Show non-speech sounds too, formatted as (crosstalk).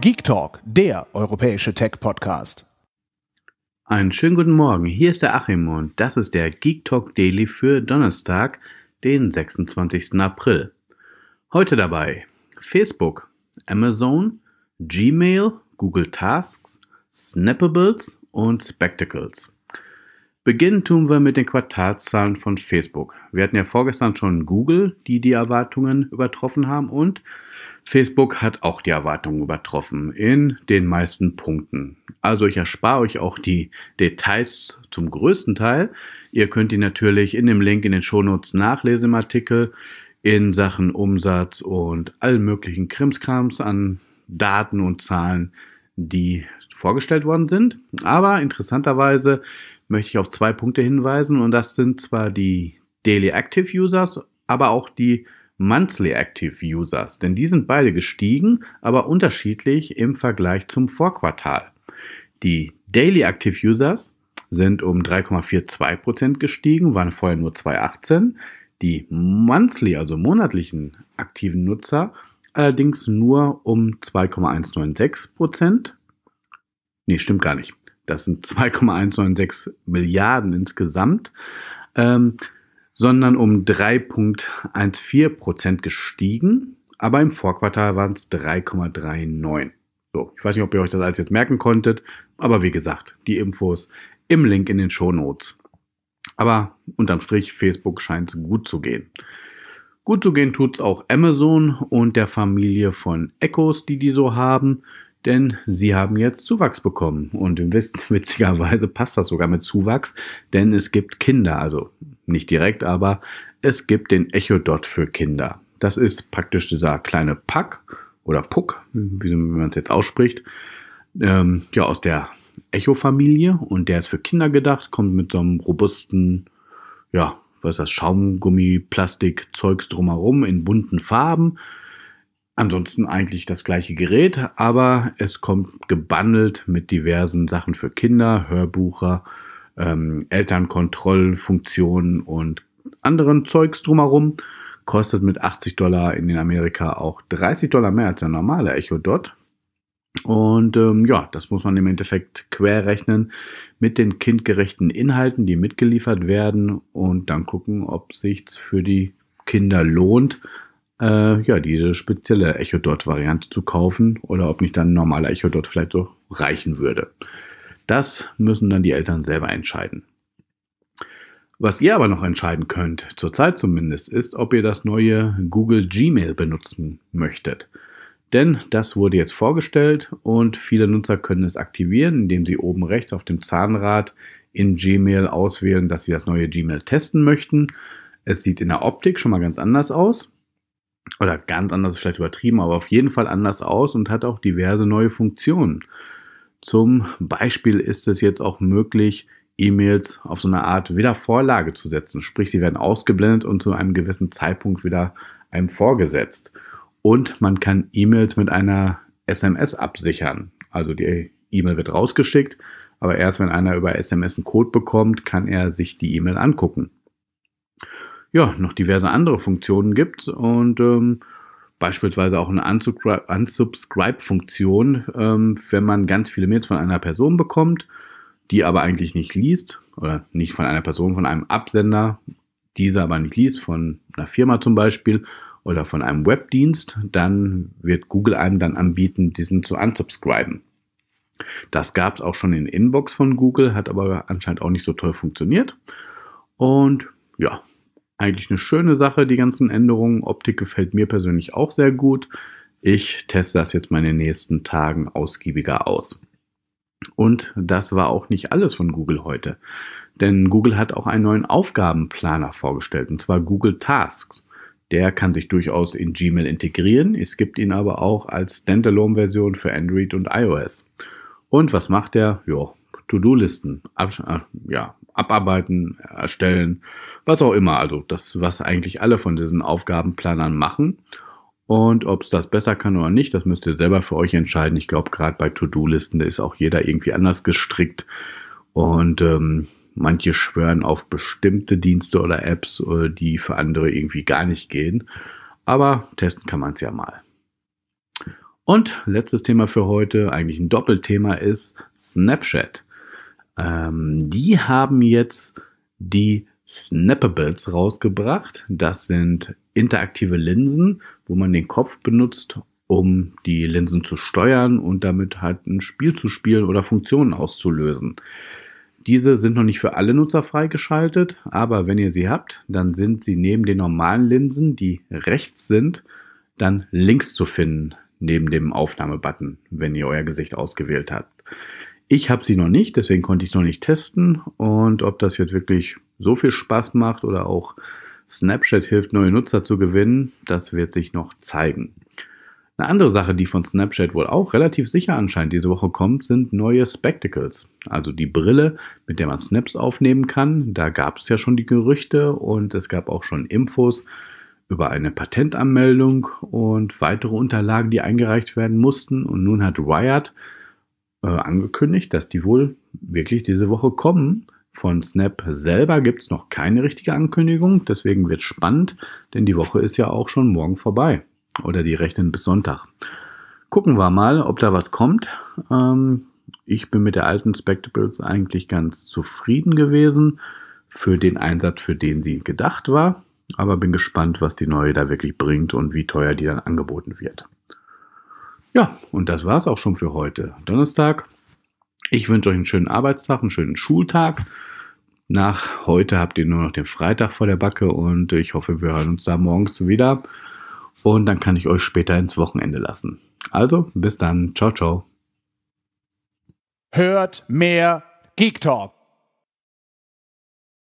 Geek Talk, der europäische Tech-Podcast. Einen schönen guten Morgen, hier ist der Achim und das ist der Geek Talk Daily für Donnerstag, den 26. April. Heute dabei Facebook, Amazon, Gmail, Google Tasks, Snappables und Spectacles. Beginnen tun wir mit den Quartalszahlen von Facebook. Wir hatten ja vorgestern schon Google, die die Erwartungen übertroffen haben und Facebook hat auch die Erwartungen übertroffen in den meisten Punkten. Also ich erspare euch auch die Details zum größten Teil. Ihr könnt die natürlich in dem Link in den Shownotes nachlesen im Artikel in Sachen Umsatz und allen möglichen Krimskrams an Daten und Zahlen, die vorgestellt worden sind. Aber interessanterweise möchte ich auf zwei Punkte hinweisen und das sind zwar die Daily Active Users, aber auch die Monthly Active Users, denn die sind beide gestiegen, aber unterschiedlich im Vergleich zum Vorquartal. Die Daily Active Users sind um 3,42% gestiegen, waren vorher nur 2,18. Die monthly, also monatlichen aktiven Nutzer, allerdings nur um 2,196%. Nee, stimmt gar nicht das sind 2,196 Milliarden insgesamt, ähm, sondern um 3,14 Prozent gestiegen. Aber im Vorquartal waren es 3,39. So, ich weiß nicht, ob ihr euch das alles jetzt merken konntet, aber wie gesagt, die Infos im Link in den Show Notes. Aber unterm Strich, Facebook scheint gut zu gehen. Gut zu gehen tut es auch Amazon und der Familie von Echos, die die so haben denn sie haben jetzt Zuwachs bekommen. Und ihr wisst, (laughs) witzigerweise passt das sogar mit Zuwachs, denn es gibt Kinder, also nicht direkt, aber es gibt den Echo Dot für Kinder. Das ist praktisch dieser kleine Pack oder Puck, wie man es jetzt ausspricht, ähm, ja, aus der Echo-Familie und der ist für Kinder gedacht, kommt mit so einem robusten, ja, was ist das, Schaumgummi, Plastik, Zeugs drumherum in bunten Farben Ansonsten eigentlich das gleiche Gerät, aber es kommt gebundelt mit diversen Sachen für Kinder, Hörbucher, ähm, Elternkontrollfunktionen und anderen Zeugs drumherum. Kostet mit 80 Dollar in den Amerika auch 30 Dollar mehr als der normale Echo Dot. Und ähm, ja, das muss man im Endeffekt querrechnen mit den kindgerechten Inhalten, die mitgeliefert werden und dann gucken, ob sich's für die Kinder lohnt, äh, ja, diese spezielle echodot variante zu kaufen oder ob nicht dann ein normaler Echodot vielleicht doch reichen würde. Das müssen dann die Eltern selber entscheiden. Was ihr aber noch entscheiden könnt, zurzeit zumindest, ist, ob ihr das neue Google Gmail benutzen möchtet. Denn das wurde jetzt vorgestellt und viele Nutzer können es aktivieren, indem sie oben rechts auf dem Zahnrad in Gmail auswählen, dass sie das neue Gmail testen möchten. Es sieht in der Optik schon mal ganz anders aus oder ganz anders vielleicht übertrieben, aber auf jeden Fall anders aus und hat auch diverse neue Funktionen. Zum Beispiel ist es jetzt auch möglich, E-Mails auf so eine Art Wiedervorlage zu setzen. Sprich, sie werden ausgeblendet und zu einem gewissen Zeitpunkt wieder einem vorgesetzt. Und man kann E-Mails mit einer SMS absichern. Also die E-Mail wird rausgeschickt, aber erst wenn einer über SMS einen Code bekommt, kann er sich die E-Mail angucken ja, noch diverse andere Funktionen gibt und ähm, beispielsweise auch eine Unsubscribe-Funktion, ähm, wenn man ganz viele Mails von einer Person bekommt, die aber eigentlich nicht liest oder nicht von einer Person, von einem Absender, diese aber nicht liest, von einer Firma zum Beispiel oder von einem Webdienst, dann wird Google einem dann anbieten, diesen zu unsubscriben. Das gab es auch schon in Inbox von Google, hat aber anscheinend auch nicht so toll funktioniert. Und ja, eigentlich eine schöne Sache, die ganzen Änderungen. Optik gefällt mir persönlich auch sehr gut. Ich teste das jetzt meine nächsten Tagen ausgiebiger aus. Und das war auch nicht alles von Google heute. Denn Google hat auch einen neuen Aufgabenplaner vorgestellt, und zwar Google Tasks. Der kann sich durchaus in Gmail integrieren. Es gibt ihn aber auch als Standalone-Version für Android und iOS. Und was macht er? Jo, To-Do-Listen ab, äh, ja, abarbeiten, erstellen, was auch immer. Also das, was eigentlich alle von diesen Aufgabenplanern machen. Und ob es das besser kann oder nicht, das müsst ihr selber für euch entscheiden. Ich glaube, gerade bei To-Do-Listen, da ist auch jeder irgendwie anders gestrickt. Und ähm, manche schwören auf bestimmte Dienste oder Apps, äh, die für andere irgendwie gar nicht gehen. Aber testen kann man es ja mal. Und letztes Thema für heute, eigentlich ein Doppelthema, ist Snapchat. Ähm, die haben jetzt die Snappables rausgebracht. Das sind interaktive Linsen, wo man den Kopf benutzt, um die Linsen zu steuern und damit halt ein Spiel zu spielen oder Funktionen auszulösen. Diese sind noch nicht für alle Nutzer freigeschaltet, aber wenn ihr sie habt, dann sind sie neben den normalen Linsen, die rechts sind, dann links zu finden, neben dem Aufnahmebutton, wenn ihr euer Gesicht ausgewählt habt. Ich habe sie noch nicht, deswegen konnte ich es noch nicht testen. Und ob das jetzt wirklich so viel Spaß macht oder auch Snapchat hilft, neue Nutzer zu gewinnen, das wird sich noch zeigen. Eine andere Sache, die von Snapchat wohl auch relativ sicher anscheinend diese Woche kommt, sind neue Spectacles. Also die Brille, mit der man Snaps aufnehmen kann. Da gab es ja schon die Gerüchte und es gab auch schon Infos über eine Patentanmeldung und weitere Unterlagen, die eingereicht werden mussten. Und nun hat Wired äh, angekündigt, dass die wohl wirklich diese Woche kommen. Von Snap selber gibt es noch keine richtige Ankündigung, deswegen wird es spannend, denn die Woche ist ja auch schon morgen vorbei. Oder die rechnen bis Sonntag. Gucken wir mal, ob da was kommt. Ähm, ich bin mit der alten Spectacles eigentlich ganz zufrieden gewesen für den Einsatz, für den sie gedacht war. Aber bin gespannt, was die neue da wirklich bringt und wie teuer die dann angeboten wird. Ja, und das war's auch schon für heute. Donnerstag. Ich wünsche euch einen schönen Arbeitstag, einen schönen Schultag. Nach heute habt ihr nur noch den Freitag vor der Backe und ich hoffe, wir hören uns da morgens wieder. Und dann kann ich euch später ins Wochenende lassen. Also, bis dann. Ciao, ciao. Hört mehr Geek Talk.